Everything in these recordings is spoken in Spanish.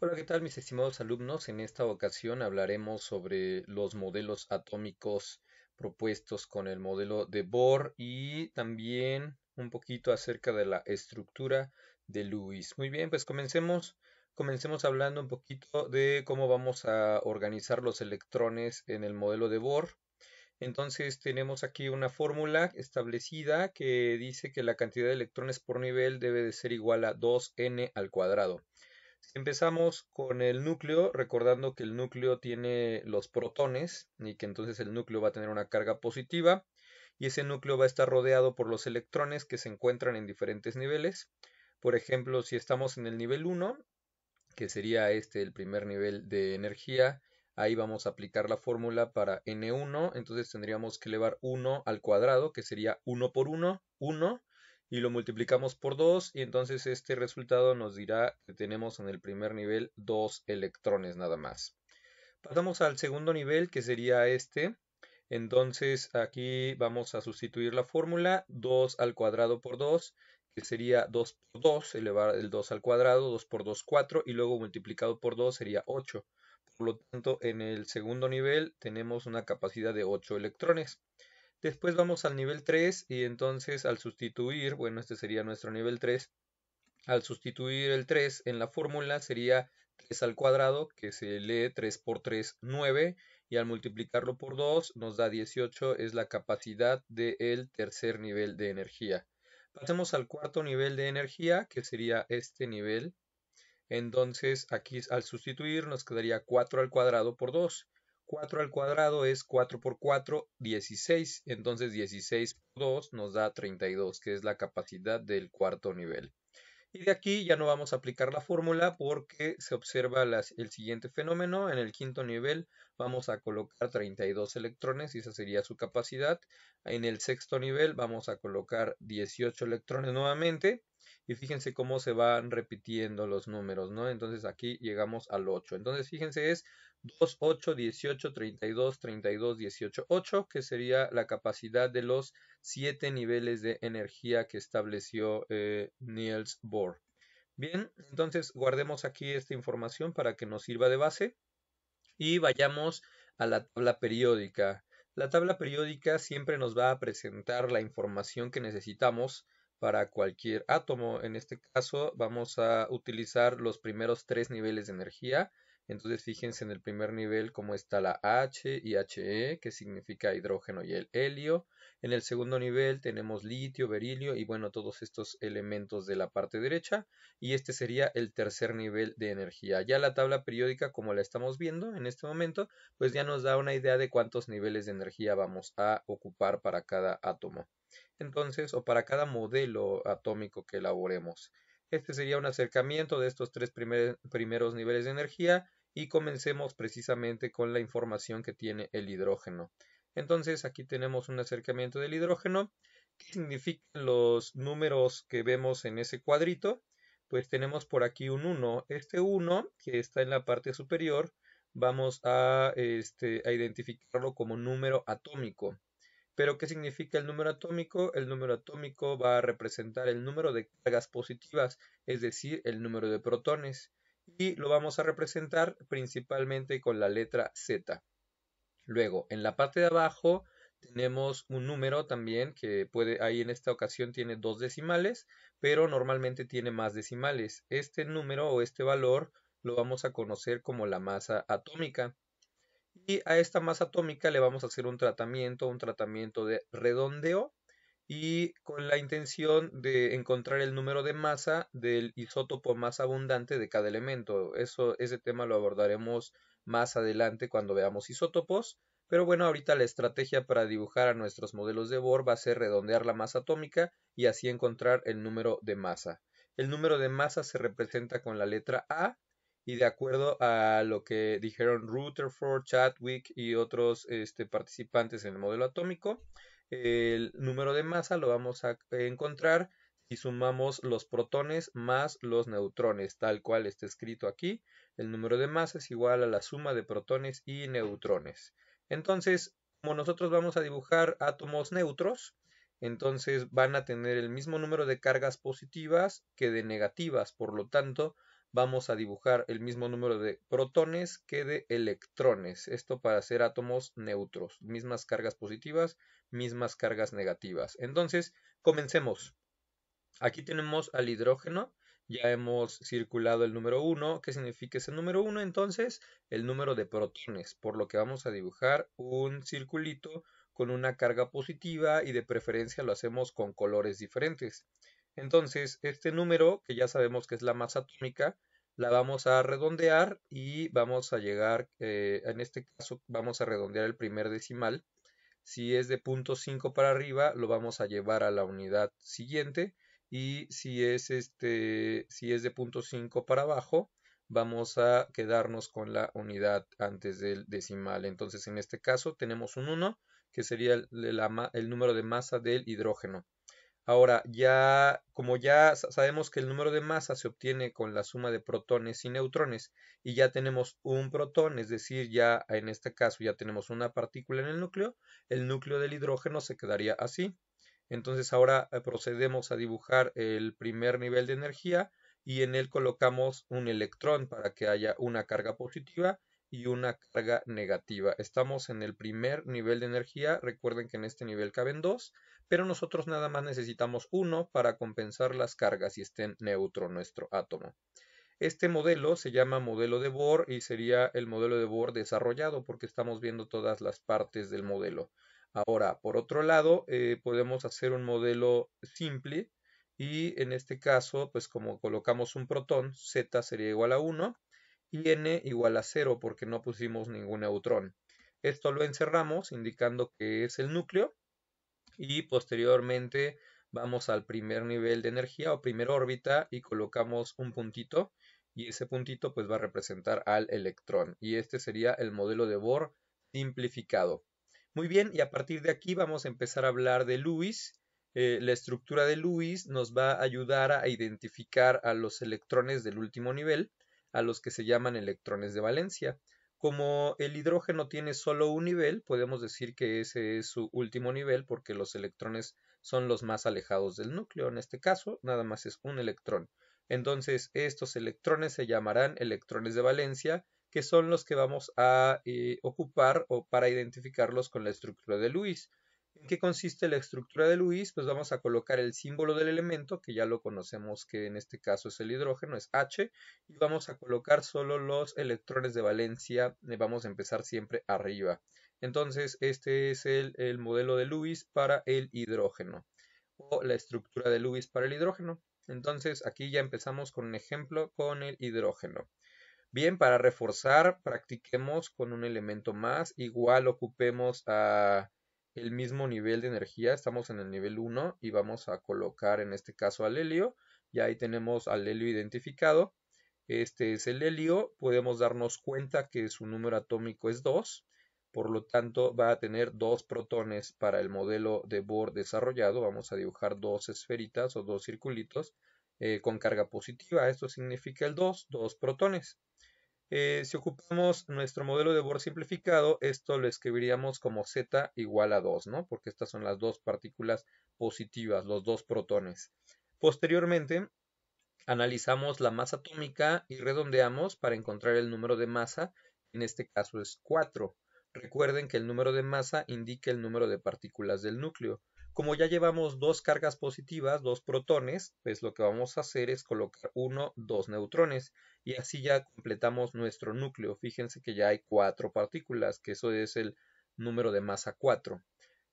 Hola, ¿qué tal mis estimados alumnos? En esta ocasión hablaremos sobre los modelos atómicos propuestos con el modelo de Bohr y también un poquito acerca de la estructura de Lewis. Muy bien, pues comencemos, comencemos hablando un poquito de cómo vamos a organizar los electrones en el modelo de Bohr. Entonces tenemos aquí una fórmula establecida que dice que la cantidad de electrones por nivel debe de ser igual a 2n al cuadrado. Empezamos con el núcleo, recordando que el núcleo tiene los protones y que entonces el núcleo va a tener una carga positiva y ese núcleo va a estar rodeado por los electrones que se encuentran en diferentes niveles. Por ejemplo, si estamos en el nivel 1, que sería este el primer nivel de energía, ahí vamos a aplicar la fórmula para N1, entonces tendríamos que elevar 1 al cuadrado, que sería 1 por 1, 1, y lo multiplicamos por 2 y entonces este resultado nos dirá que tenemos en el primer nivel 2 electrones nada más. Pasamos al segundo nivel que sería este. Entonces aquí vamos a sustituir la fórmula 2 al cuadrado por 2 que sería 2 por 2, elevado el 2 al cuadrado, 2 por 2, 4 y luego multiplicado por 2 sería 8. Por lo tanto, en el segundo nivel tenemos una capacidad de 8 electrones. Después vamos al nivel 3 y entonces al sustituir, bueno, este sería nuestro nivel 3, al sustituir el 3 en la fórmula sería 3 al cuadrado, que se lee 3 por 3, 9, y al multiplicarlo por 2 nos da 18, es la capacidad del tercer nivel de energía. Pasemos al cuarto nivel de energía, que sería este nivel. Entonces aquí al sustituir nos quedaría 4 al cuadrado por 2. 4 al cuadrado es 4 por 4, 16. Entonces 16 por 2 nos da 32, que es la capacidad del cuarto nivel. Y de aquí ya no vamos a aplicar la fórmula porque se observa el siguiente fenómeno. En el quinto nivel vamos a colocar 32 electrones y esa sería su capacidad. En el sexto nivel vamos a colocar 18 electrones nuevamente. Y fíjense cómo se van repitiendo los números, ¿no? Entonces aquí llegamos al 8. Entonces fíjense es 18, 32 32 18 8, que sería la capacidad de los siete niveles de energía que estableció eh, Niels Bohr. Bien, entonces guardemos aquí esta información para que nos sirva de base y vayamos a la tabla periódica. La tabla periódica siempre nos va a presentar la información que necesitamos para cualquier átomo. En este caso vamos a utilizar los primeros tres niveles de energía, entonces fíjense en el primer nivel cómo está la H y HE, que significa hidrógeno y el helio. En el segundo nivel tenemos litio, berilio y bueno, todos estos elementos de la parte derecha. Y este sería el tercer nivel de energía. Ya la tabla periódica, como la estamos viendo en este momento, pues ya nos da una idea de cuántos niveles de energía vamos a ocupar para cada átomo. Entonces, o para cada modelo atómico que elaboremos. Este sería un acercamiento de estos tres primeros niveles de energía y comencemos precisamente con la información que tiene el hidrógeno. Entonces aquí tenemos un acercamiento del hidrógeno. ¿Qué significan los números que vemos en ese cuadrito? Pues tenemos por aquí un 1. Este 1 que está en la parte superior vamos a, este, a identificarlo como número atómico. Pero ¿qué significa el número atómico? El número atómico va a representar el número de cargas positivas, es decir, el número de protones y lo vamos a representar principalmente con la letra Z. Luego, en la parte de abajo tenemos un número también que puede, ahí en esta ocasión tiene dos decimales, pero normalmente tiene más decimales. Este número o este valor lo vamos a conocer como la masa atómica. Y a esta masa atómica le vamos a hacer un tratamiento, un tratamiento de redondeo y con la intención de encontrar el número de masa del isótopo más abundante de cada elemento. Eso, ese tema lo abordaremos más adelante cuando veamos isótopos. Pero bueno, ahorita la estrategia para dibujar a nuestros modelos de Bohr va a ser redondear la masa atómica y así encontrar el número de masa. El número de masa se representa con la letra A y de acuerdo a lo que dijeron Rutherford, Chadwick y otros este, participantes en el modelo atómico, el número de masa lo vamos a encontrar si sumamos los protones más los neutrones, tal cual está escrito aquí. El número de masa es igual a la suma de protones y neutrones. Entonces, como nosotros vamos a dibujar átomos neutros, entonces van a tener el mismo número de cargas positivas que de negativas, por lo tanto, vamos a dibujar el mismo número de protones que de electrones. Esto para hacer átomos neutros, mismas cargas positivas mismas cargas negativas. Entonces, comencemos. Aquí tenemos al hidrógeno. Ya hemos circulado el número 1. ¿Qué significa ese número 1? Entonces, el número de protones. Por lo que vamos a dibujar un circulito con una carga positiva y de preferencia lo hacemos con colores diferentes. Entonces, este número, que ya sabemos que es la masa atómica, la vamos a redondear y vamos a llegar, eh, en este caso vamos a redondear el primer decimal si es de cinco para arriba, lo vamos a llevar a la unidad siguiente. Y si es, este, si es de cinco para abajo, vamos a quedarnos con la unidad antes del decimal. Entonces, en este caso tenemos un 1, que sería el número de masa del hidrógeno. Ahora, ya como ya sabemos que el número de masa se obtiene con la suma de protones y neutrones y ya tenemos un protón, es decir, ya en este caso ya tenemos una partícula en el núcleo, el núcleo del hidrógeno se quedaría así. Entonces ahora eh, procedemos a dibujar el primer nivel de energía y en él colocamos un electrón para que haya una carga positiva y una carga negativa. Estamos en el primer nivel de energía. Recuerden que en este nivel caben dos pero nosotros nada más necesitamos uno para compensar las cargas y estén neutro nuestro átomo. Este modelo se llama modelo de Bohr y sería el modelo de Bohr desarrollado porque estamos viendo todas las partes del modelo. Ahora, por otro lado, eh, podemos hacer un modelo simple y en este caso, pues como colocamos un protón, Z sería igual a 1 y N igual a 0 porque no pusimos ningún neutrón. Esto lo encerramos indicando que es el núcleo y posteriormente vamos al primer nivel de energía o primer órbita y colocamos un puntito y ese puntito pues va a representar al electrón y este sería el modelo de Bohr simplificado. Muy bien, y a partir de aquí vamos a empezar a hablar de Lewis. Eh, la estructura de Lewis nos va a ayudar a identificar a los electrones del último nivel, a los que se llaman electrones de valencia. Como el hidrógeno tiene solo un nivel, podemos decir que ese es su último nivel porque los electrones son los más alejados del núcleo. En este caso, nada más es un electrón. Entonces, estos electrones se llamarán electrones de valencia, que son los que vamos a eh, ocupar o para identificarlos con la estructura de Lewis. ¿En qué consiste la estructura de Lewis? Pues vamos a colocar el símbolo del elemento, que ya lo conocemos que en este caso es el hidrógeno, es H, y vamos a colocar solo los electrones de valencia, eh, vamos a empezar siempre arriba. Entonces, este es el, el modelo de Lewis para el hidrógeno, o la estructura de Lewis para el hidrógeno. Entonces, aquí ya empezamos con un ejemplo con el hidrógeno. Bien, para reforzar, practiquemos con un elemento más, igual ocupemos a el mismo nivel de energía, estamos en el nivel 1 y vamos a colocar en este caso al helio, y ahí tenemos al helio identificado, este es el helio, podemos darnos cuenta que su número atómico es 2, por lo tanto va a tener dos protones para el modelo de Bohr desarrollado, vamos a dibujar dos esferitas o dos circulitos eh, con carga positiva, esto significa el 2, dos protones. Eh, si ocupamos nuestro modelo de Bohr simplificado, esto lo escribiríamos como z igual a 2, ¿no? Porque estas son las dos partículas positivas, los dos protones. Posteriormente, analizamos la masa atómica y redondeamos para encontrar el número de masa, en este caso es 4. Recuerden que el número de masa indica el número de partículas del núcleo. Como ya llevamos dos cargas positivas, dos protones, pues lo que vamos a hacer es colocar uno, dos neutrones y así ya completamos nuestro núcleo. Fíjense que ya hay cuatro partículas, que eso es el número de masa 4.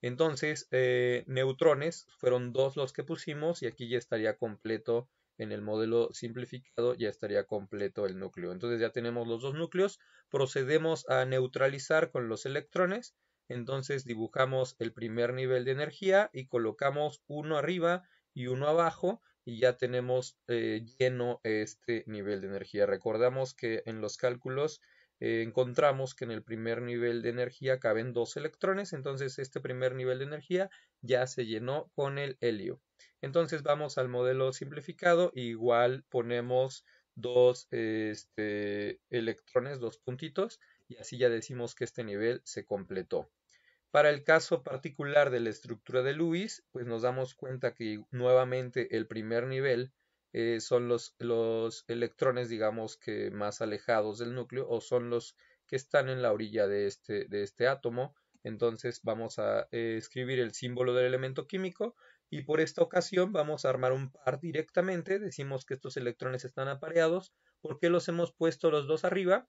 Entonces, eh, neutrones fueron dos los que pusimos y aquí ya estaría completo en el modelo simplificado, ya estaría completo el núcleo. Entonces ya tenemos los dos núcleos, procedemos a neutralizar con los electrones, entonces dibujamos el primer nivel de energía y colocamos uno arriba y uno abajo y ya tenemos eh, lleno este nivel de energía. Recordamos que en los cálculos eh, encontramos que en el primer nivel de energía caben dos electrones, entonces este primer nivel de energía ya se llenó con el helio. Entonces vamos al modelo simplificado, igual ponemos dos este, electrones, dos puntitos, y así ya decimos que este nivel se completó. Para el caso particular de la estructura de Lewis, pues nos damos cuenta que nuevamente el primer nivel eh, son los, electrones, digamos que más alejados del núcleo o son los que están en la orilla de este, de este átomo. Entonces vamos a eh, escribir el símbolo del elemento químico y por esta ocasión vamos a armar un par directamente. Decimos que estos electrones están apareados. ¿Por qué los hemos puesto los dos arriba?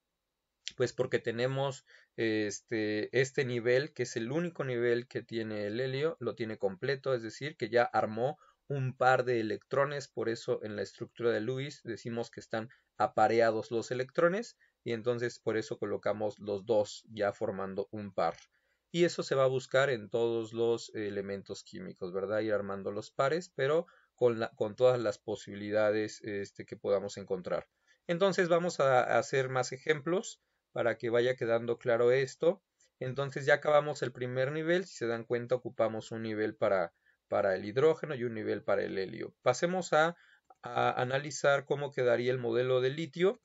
pues porque tenemos este, este nivel, que es el único nivel que tiene el helio, lo tiene completo, es decir, que ya armó un par de electrones, por eso en la estructura de Lewis decimos que están apareados los electrones y entonces por eso colocamos los dos ya formando un par. Y eso se va a buscar en todos los elementos químicos, ¿verdad? Ir armando los pares, pero con, con todas las posibilidades este, que podamos encontrar. Entonces vamos a hacer más ejemplos para que vaya quedando claro esto. Entonces ya acabamos el primer nivel, si se dan cuenta ocupamos un nivel para, para el hidrógeno y un nivel para el helio. Pasemos a, analizar cómo quedaría el modelo de litio.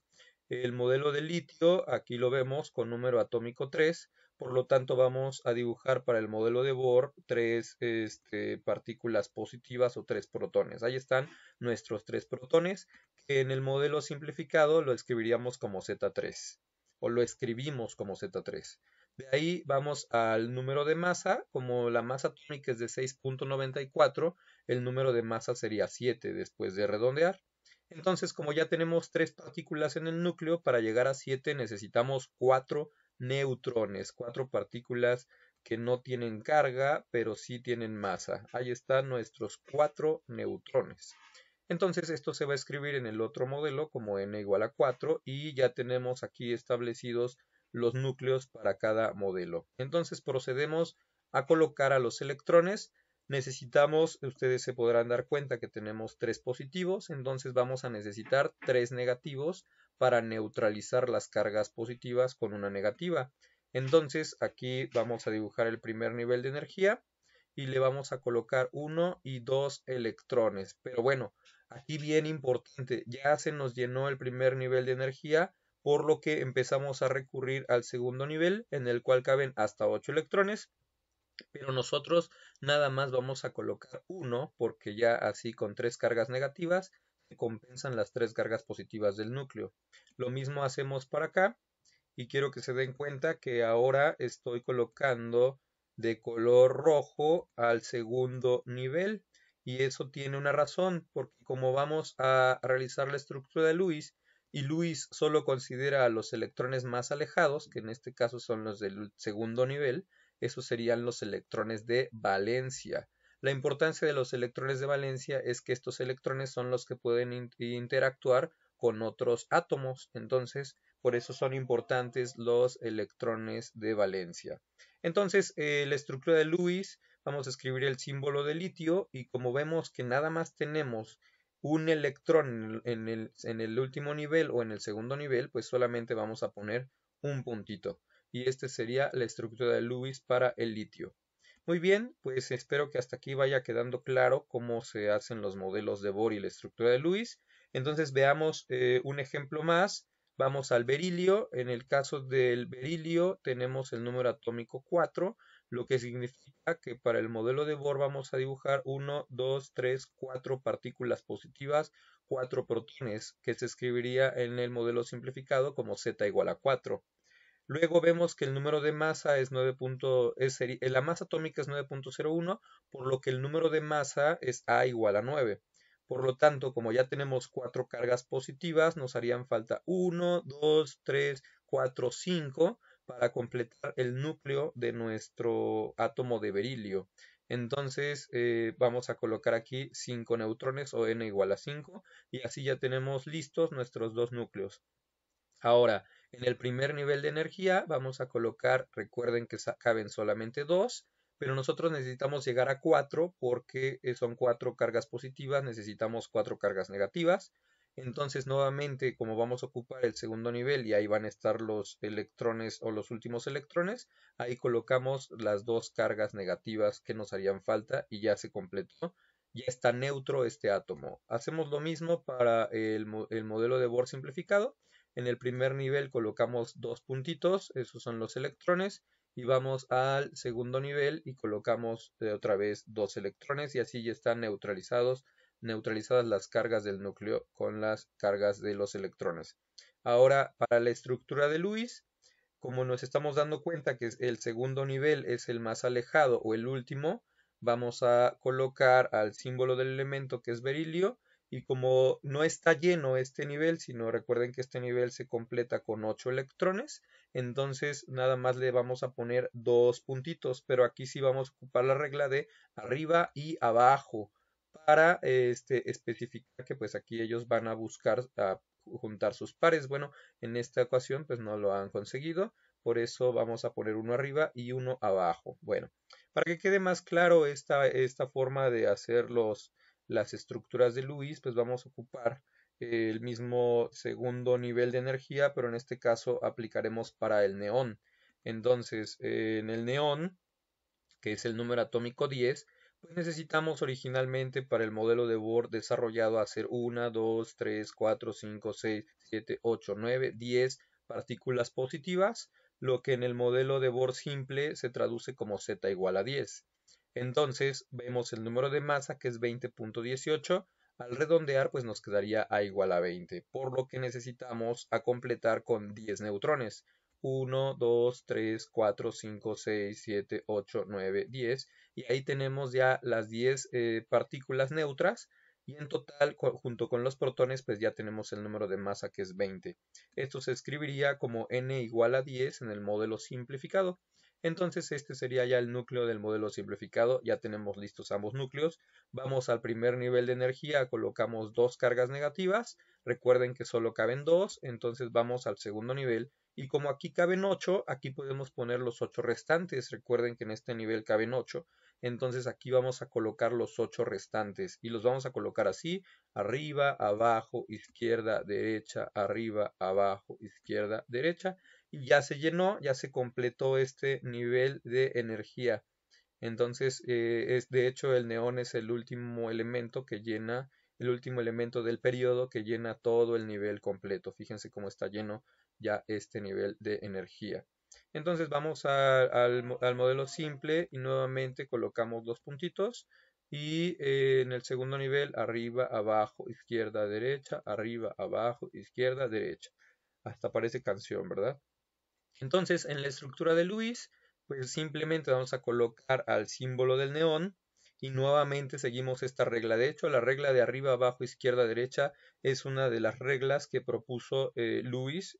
El modelo de litio aquí lo vemos con número atómico 3, por lo tanto vamos a dibujar para el modelo de Bohr tres este, partículas positivas o tres protones. Ahí están nuestros tres protones, que en el modelo simplificado lo escribiríamos como Z3 o lo escribimos como Z3. De ahí vamos al número de masa, como la masa atómica es de 6.94, el número de masa sería 7 después de redondear. Entonces, como ya tenemos tres partículas en el núcleo, para llegar a 7 necesitamos 4 neutrones, 4 partículas que no tienen carga, pero sí tienen masa. Ahí están nuestros 4 neutrones. Entonces esto se va a escribir en el otro modelo como n igual a 4 y ya tenemos aquí establecidos los núcleos para cada modelo. Entonces procedemos a colocar a los electrones. Necesitamos, ustedes se podrán dar cuenta que tenemos tres positivos, entonces vamos a necesitar tres negativos para neutralizar las cargas positivas con una negativa. Entonces aquí vamos a dibujar el primer nivel de energía y le vamos a colocar uno y dos electrones. Pero bueno, Aquí bien importante, ya se nos llenó el primer nivel de energía, por lo que empezamos a recurrir al segundo nivel, en el cual caben hasta 8 electrones, pero nosotros nada más vamos a colocar uno, porque ya así con tres cargas negativas se compensan las tres cargas positivas del núcleo. Lo mismo hacemos para acá, y quiero que se den cuenta que ahora estoy colocando de color rojo al segundo nivel y eso tiene una razón, porque como vamos a realizar la estructura de Lewis, y Lewis solo considera a los electrones más alejados, que en este caso son los del segundo nivel, esos serían los electrones de valencia. La importancia de los electrones de valencia es que estos electrones son los que pueden interactuar con otros átomos, entonces por eso son importantes los electrones de valencia. Entonces, eh, la estructura de Lewis vamos a escribir el símbolo de litio y como vemos que nada más tenemos un electrón en el, último nivel o en el segundo nivel, pues solamente vamos a poner un puntito. Y esta sería la estructura de Lewis para el litio. Muy bien, pues espero que hasta aquí vaya quedando claro cómo se hacen los modelos de Bohr y la estructura de Lewis. Entonces veamos eh, un ejemplo más. Vamos al berilio. En el caso del berilio tenemos el número atómico 4 lo que significa que para el modelo de Bohr vamos a dibujar 1, 2, 3, 4 partículas positivas, 4 protones, que se escribiría en el modelo simplificado como z igual a 4. Luego vemos que el número de masa es 9. Eh, la masa atómica es 9.01, por lo que el número de masa es A igual a 9. Por lo tanto, como ya tenemos 4 cargas positivas, nos harían falta 1, 2, 3, 4, 5 para completar el núcleo de nuestro átomo de berilio. Entonces eh, vamos a colocar aquí 5 neutrones o n igual a 5 y así ya tenemos listos nuestros dos núcleos. Ahora, en el primer nivel de energía vamos a colocar, recuerden que caben solamente 2, pero nosotros necesitamos llegar a 4 porque eh, son 4 cargas positivas, necesitamos 4 cargas negativas. Entonces, nuevamente, como vamos a ocupar el segundo nivel y ahí van a estar los electrones o los últimos electrones, ahí colocamos las dos cargas negativas que nos harían falta y ya se completó. Ya está neutro este átomo. Hacemos lo mismo para el, modelo de Bohr simplificado. En el primer nivel colocamos dos puntitos, esos son los electrones, y vamos al segundo nivel y colocamos de eh, otra vez dos electrones y así ya están neutralizados neutralizadas las cargas del núcleo con las cargas de los electrones. Ahora, para la estructura de Lewis, como nos estamos dando cuenta que el segundo nivel es el más alejado o el último, vamos a colocar al símbolo del elemento que es berilio y como no está lleno este nivel, sino recuerden que este nivel se completa con 8 electrones, entonces nada más le vamos a poner dos puntitos, pero aquí sí vamos a ocupar la regla de arriba y abajo para este, especificar que pues aquí ellos van a buscar a juntar sus pares. Bueno, en esta ecuación pues no lo han conseguido, por eso vamos a poner uno arriba y uno abajo. Bueno, para que quede más claro esta, esta forma de hacer los, las estructuras de Luis, pues vamos a ocupar el mismo segundo nivel de energía, pero en este caso aplicaremos para el neón. Entonces, en el neón, que es el número atómico 10, pues necesitamos originalmente para el modelo de Bohr desarrollado hacer 1, 2, 3, 4, 5, 6, 7, 8, 9, 10 partículas positivas, lo que en el modelo de Bohr simple se traduce como z igual a 10. Entonces vemos el número de masa que es 20.18, al redondear pues nos quedaría a igual a 20, por lo que necesitamos a completar con 10 neutrones, 1, 2, 3, 4, 5, 6, 7, 8, 9, 10. Y ahí tenemos ya las 10 eh, partículas neutras. Y en total, junto con los protones, pues ya tenemos el número de masa que es 20. Esto se escribiría como n igual a 10 en el modelo simplificado. Entonces este sería ya el núcleo del modelo simplificado, ya tenemos listos ambos núcleos. Vamos al primer nivel de energía, colocamos dos cargas negativas, recuerden que solo caben dos, entonces vamos al segundo nivel, y como aquí caben 8, aquí podemos poner los 8 restantes. Recuerden que en este nivel caben 8. Entonces aquí vamos a colocar los 8 restantes. Y los vamos a colocar así. Arriba, abajo, izquierda, derecha, arriba, abajo, izquierda, derecha. Y ya se llenó, ya se completó este nivel de energía. Entonces, eh, es, de hecho, el neón es el último elemento que llena el último elemento del periodo que llena todo el nivel completo. Fíjense cómo está lleno ya este nivel de energía. Entonces vamos al, modelo simple y nuevamente colocamos dos puntitos y eh, en el segundo nivel arriba, abajo, izquierda, derecha, arriba, abajo, izquierda, derecha. Hasta parece canción, ¿verdad? Entonces en la estructura de Luis, pues simplemente vamos a colocar al símbolo del neón y nuevamente seguimos esta regla. De hecho, la regla de arriba, abajo, izquierda, derecha es una de las reglas que propuso eh,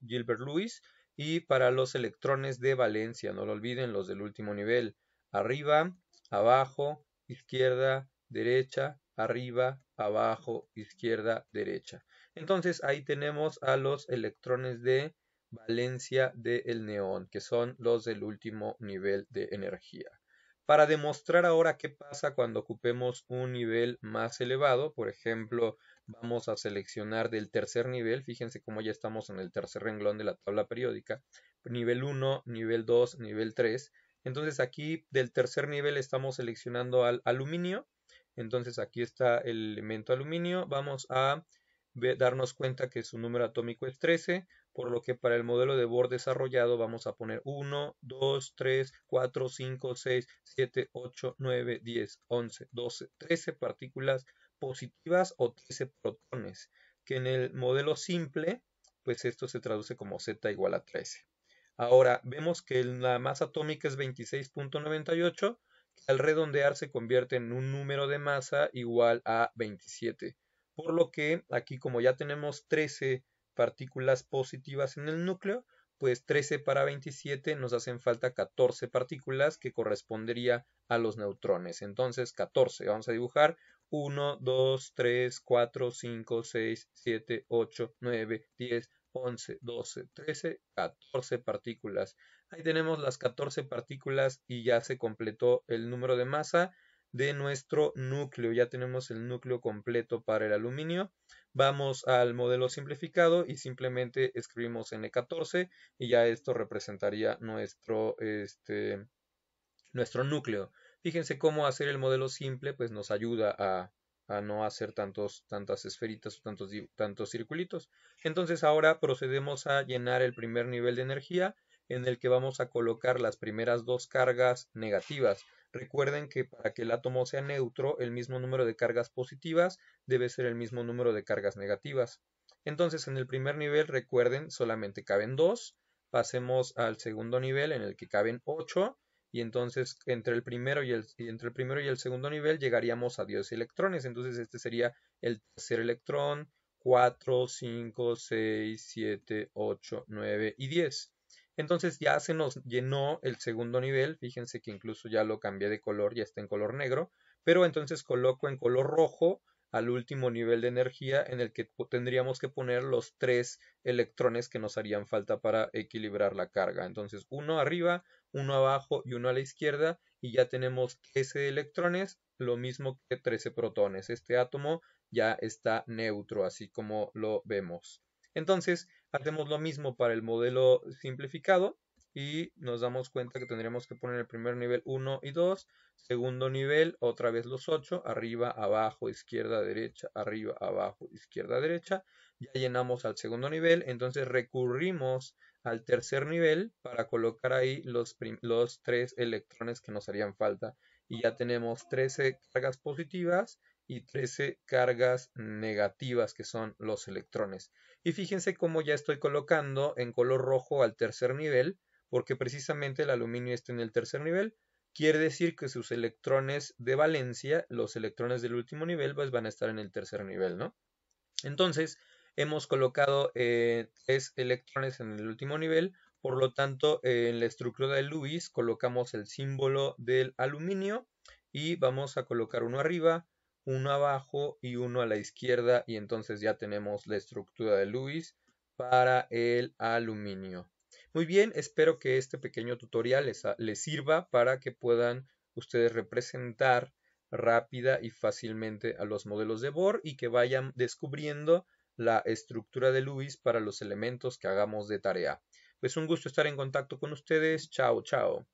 Gilbert Lewis, y para los electrones de valencia, no lo olviden los del último nivel. Arriba, abajo, izquierda, derecha, arriba, abajo, izquierda, derecha. Entonces ahí tenemos a los electrones de valencia del neón, que son los del último nivel de energía para demostrar ahora qué pasa cuando ocupemos un nivel más elevado. Por ejemplo, vamos a seleccionar del tercer nivel. Fíjense cómo ya estamos en el tercer renglón de la tabla periódica. Nivel 1, nivel 2, nivel 3. Entonces aquí del tercer nivel estamos seleccionando al aluminio. Entonces aquí está el elemento aluminio. Vamos a darnos cuenta que su número atómico es 13 por lo que para el modelo de Bohr desarrollado vamos a poner 1, 2, 3, 4, 5, 6, 7, 8, 9, 10, 11, 12, 13 partículas positivas o 13 protones, que en el modelo simple, pues esto se traduce como Z igual a 13. Ahora, vemos que la masa atómica es 26.98, que al redondear se convierte en un número de masa igual a 27. Por lo que aquí como ya tenemos 13 partículas positivas en el núcleo, pues 13 para 27 nos hacen falta 14 partículas que correspondería a los neutrones. Entonces 14, vamos a dibujar 1, 2, 3, 4, 5, 6, 7, 8, 9, 10, 11, 12, 13, 14 partículas. Ahí tenemos las 14 partículas y ya se completó el número de masa de nuestro núcleo. Ya tenemos el núcleo completo para el aluminio. Vamos al modelo simplificado y simplemente escribimos N14 y ya esto representaría nuestro, este, nuestro núcleo. Fíjense cómo hacer el modelo simple pues nos ayuda a, no hacer tantos, tantas esferitas o tantos, tantos circulitos. Entonces ahora procedemos a llenar el primer nivel de energía en el que vamos a colocar las primeras dos cargas negativas. Recuerden que para que el átomo sea neutro, el mismo número de cargas positivas debe ser el mismo número de cargas negativas. Entonces, en el primer nivel, recuerden, solamente caben dos. Pasemos al segundo nivel en el que caben 8 y entonces entre el primero y el, entre el primero y el segundo nivel llegaríamos a 10 electrones. Entonces este sería el tercer electrón, 4, 5, 6, 7, 8, 9 y 10. Entonces ya se nos llenó el segundo nivel, fíjense que incluso ya lo cambié de color, ya está en color negro, pero entonces coloco en color rojo al último nivel de energía en el que tendríamos que poner los tres electrones que nos harían falta para equilibrar la carga. Entonces uno arriba, uno abajo y uno a la izquierda y ya tenemos 13 electrones, lo mismo que 13 protones. Este átomo ya está neutro, así como lo vemos. Entonces, hacemos lo mismo para el modelo simplificado y nos damos cuenta que tendríamos que poner el primer nivel 1 y 2, segundo nivel otra vez los 8, arriba, abajo, izquierda, derecha, arriba, abajo, izquierda, derecha, ya llenamos al segundo nivel, entonces recurrimos al tercer nivel para colocar ahí los, tres electrones que nos harían falta y ya tenemos 13 cargas positivas y 13 cargas negativas que son los electrones. Y fíjense cómo ya estoy colocando en color rojo al tercer nivel, porque precisamente el aluminio está en el tercer nivel. Quiere decir que sus electrones de valencia, los electrones del último nivel, pues van a estar en el tercer nivel, ¿no? Entonces, hemos colocado eh, tres electrones en el último nivel, por lo tanto, eh, en la estructura de Lewis colocamos el símbolo del aluminio y vamos a colocar uno arriba, uno abajo y uno a la izquierda y entonces ya tenemos la estructura de Lewis para el aluminio. Muy bien, espero que este pequeño tutorial les, sirva para que puedan ustedes representar rápida y fácilmente a los modelos de Bohr y que vayan descubriendo la estructura de Lewis para los elementos que hagamos de tarea. Pues un gusto estar en contacto con ustedes. Chao, chao.